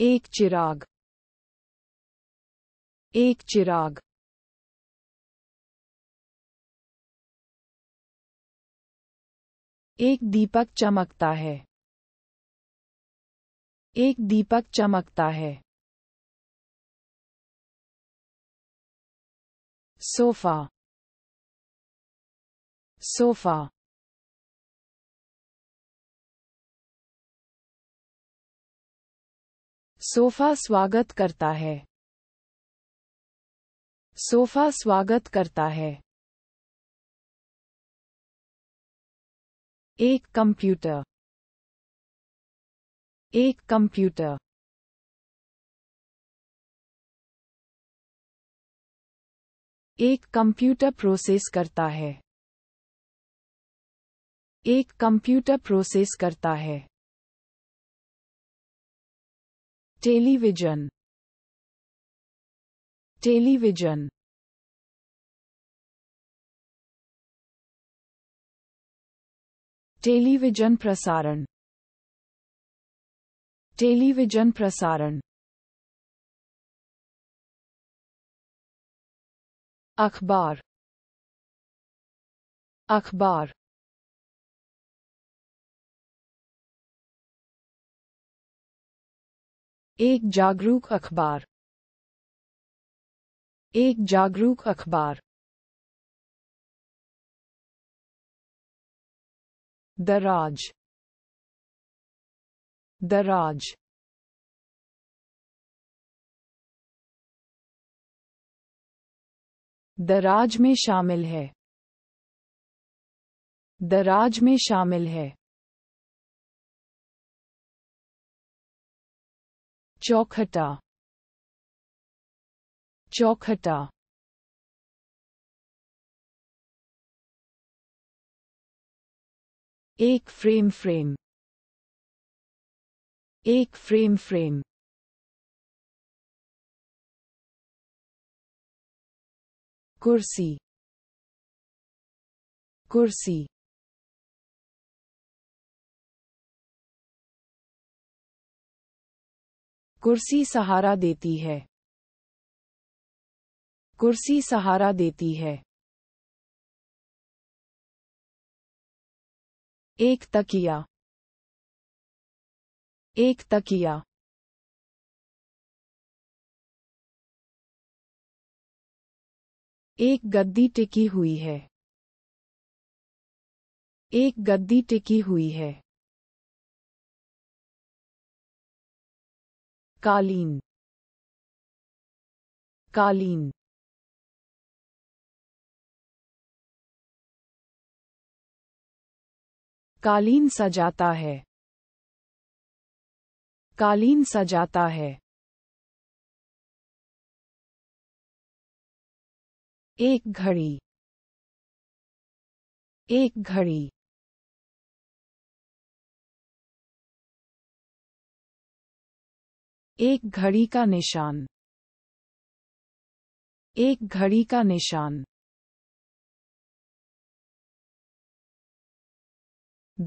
एक चिराग एक चिराग एक दीपक चमकता है एक दीपक चमकता है सोफा सोफा सोफा स्वागत करता है सोफा स्वागत करता है एक कंप्यूटर एक कंप्यूटर एक कंप्यूटर प्रोसेस करता है एक कंप्यूटर प्रोसेस करता है टेलीविजन टेलीविजन टेलीविजन प्रसारण टेलीविजन प्रसारण अखबार अखबार एक जागरूक अखबार एक जागरूक अखबार दराज दराज दराज में शामिल है दराज में शामिल है Jokada Jokada एक फ्रेम फ्रेम एक फ्रेम फ्रेम कुर्सी कुर्सी कुर्सी सहारा देती है कुर्सी सहारा देती है एक तकिया एक तकिया एक गद्दी टिकी हुई है एक गद्दी टिकी हुई है कालीन कालीन कालीन सजाता है कालीन सजाता है एक घड़ी एक घड़ी एक घड़ी का निशान एक घड़ी का निशान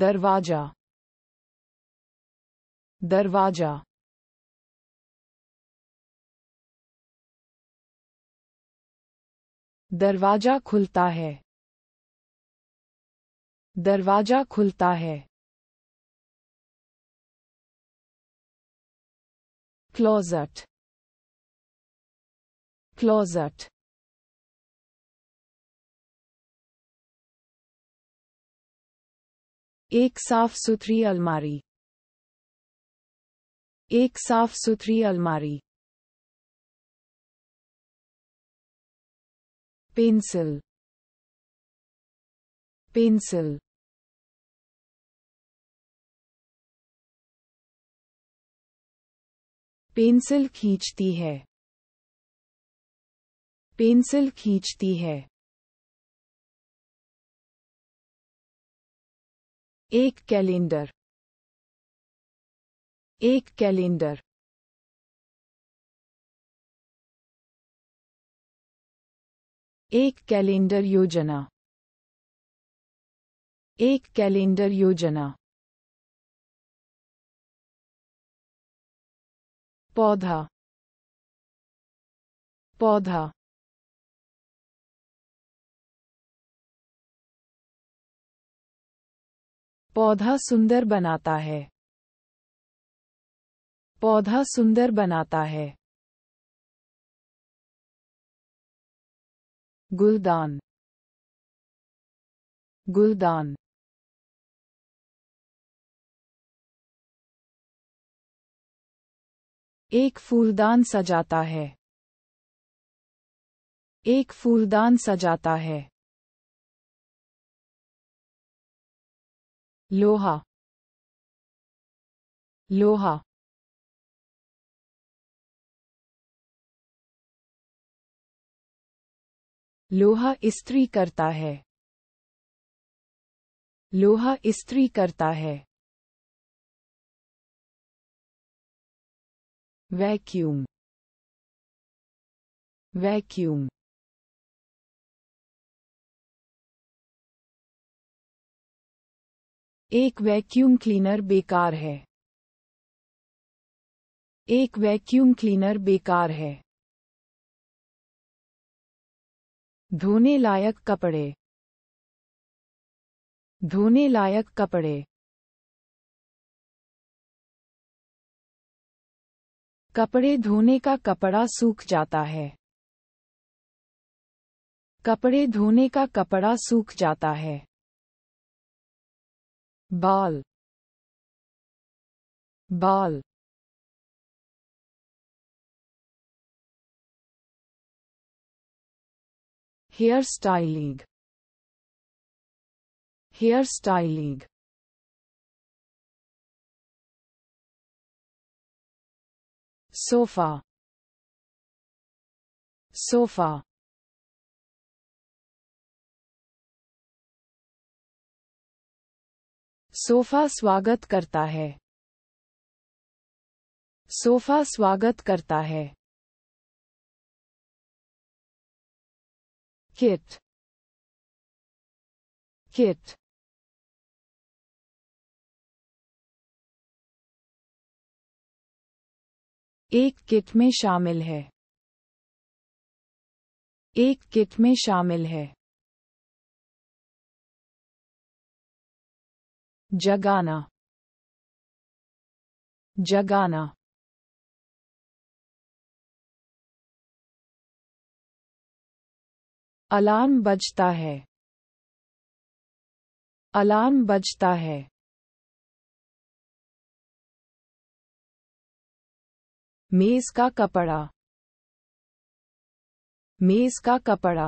दरवाजा दरवाजा दरवाजा खुलता है दरवाजा खुलता है closet closet एक साफ सुथरी अलमारी एक साफ सुथरी अलमारी पेंसिल पेंसिल पेंसिल खींचती है पेंसिल खींचती है एक कैलेंडर एक कैलेंडर एक कैलेंडर योजना एक कैलेंडर योजना पौधा पौधा पौधा सुंदर बनाता है पौधा सुंदर बनाता है गुलदान गुलदान एक फूलदान सजाता है एक फूलदान सजाता है लोहा लोहा लोहा इस्त्री करता है लोहा इस्त्री करता है vacuum vacuum एक वैक्यूम क्लीनर बेकार है एक वैक्यूम क्लीनर बेकार है धोने लायक कपड़े धोने लायक कपड़े कपड़े धोने का कपड़ा सूख जाता है कपड़े धोने का कपड़ा सूख जाता है बाल बाल hair styling hair styling sofa sofa sofa स्वागत करता है सोफा स्वागत करता है किट किट एक किट में शामिल है एक किट में शामिल है जगाना जगाना अलार्म बजता है अलार्म बजता है मेज का कपड़ा मेज का कपड़ा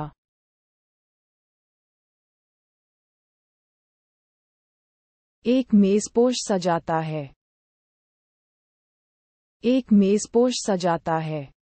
एक मेजपोश सजाता है एक मेजपोश सजाता है